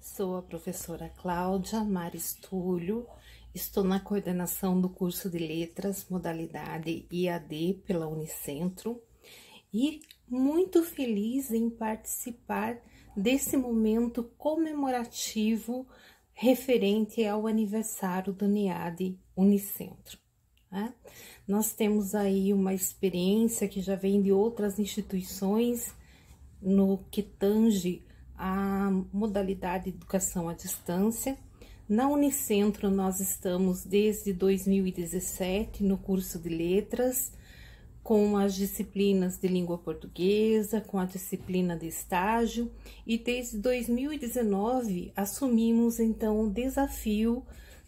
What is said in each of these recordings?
Sou a professora Cláudia Maristúlio, estou na coordenação do curso de Letras, modalidade IAD pela Unicentro e muito feliz em participar desse momento comemorativo referente ao aniversário do NIAD Unicentro. Né? Nós temos aí uma experiência que já vem de outras instituições no que tange a modalidade educação à distância. Na Unicentro, nós estamos desde 2017 no curso de letras, com as disciplinas de língua portuguesa, com a disciplina de estágio, e desde 2019 assumimos então o desafio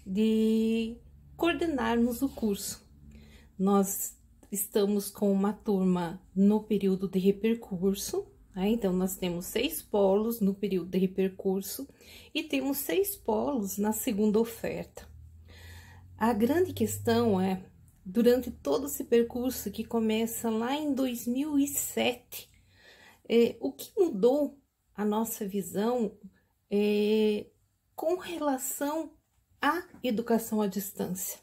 de coordenarmos o curso. Nós estamos com uma turma no período de repercurso né? Então, nós temos seis polos no período de percurso e temos seis polos na segunda oferta. A grande questão é, durante todo esse percurso que começa lá em 2007, é, o que mudou a nossa visão é, com relação à educação à distância?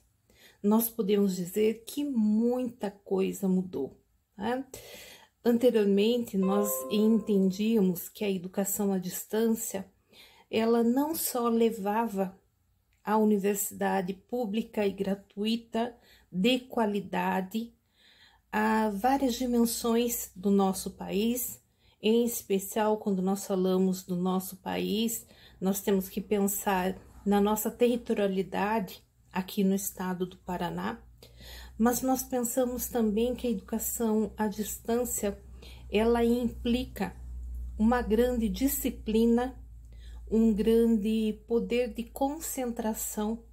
Nós podemos dizer que muita coisa mudou. Né? Anteriormente, nós entendíamos que a educação à distância, ela não só levava a universidade pública e gratuita de qualidade a várias dimensões do nosso país, em especial quando nós falamos do nosso país, nós temos que pensar na nossa territorialidade aqui no estado do Paraná, mas nós pensamos também que a educação à distância ela implica uma grande disciplina, um grande poder de concentração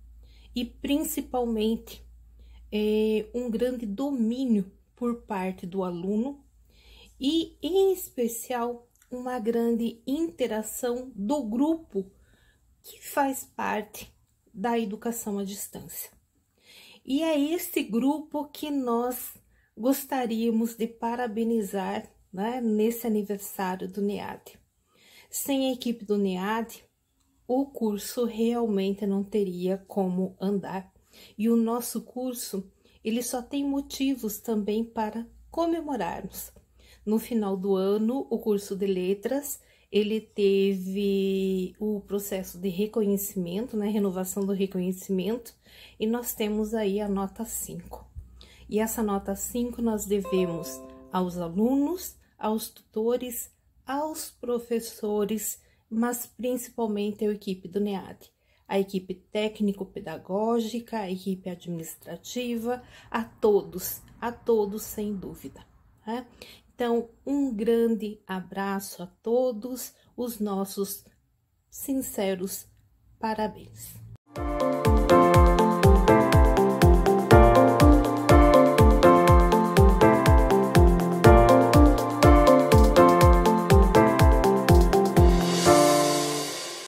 e principalmente é, um grande domínio por parte do aluno e, em especial, uma grande interação do grupo que faz parte da educação à distância. E é esse grupo que nós gostaríamos de parabenizar né, nesse aniversário do NEAD. Sem a equipe do NEAD, o curso realmente não teria como andar. E o nosso curso, ele só tem motivos também para comemorarmos. No final do ano, o curso de letras ele teve o processo de reconhecimento, né, renovação do reconhecimento, e nós temos aí a nota 5. E essa nota 5 nós devemos aos alunos, aos tutores, aos professores, mas principalmente à equipe do NEAD, a equipe técnico-pedagógica, a equipe administrativa, a todos, a todos sem dúvida. Né? Então, um grande abraço a todos, os nossos sinceros parabéns.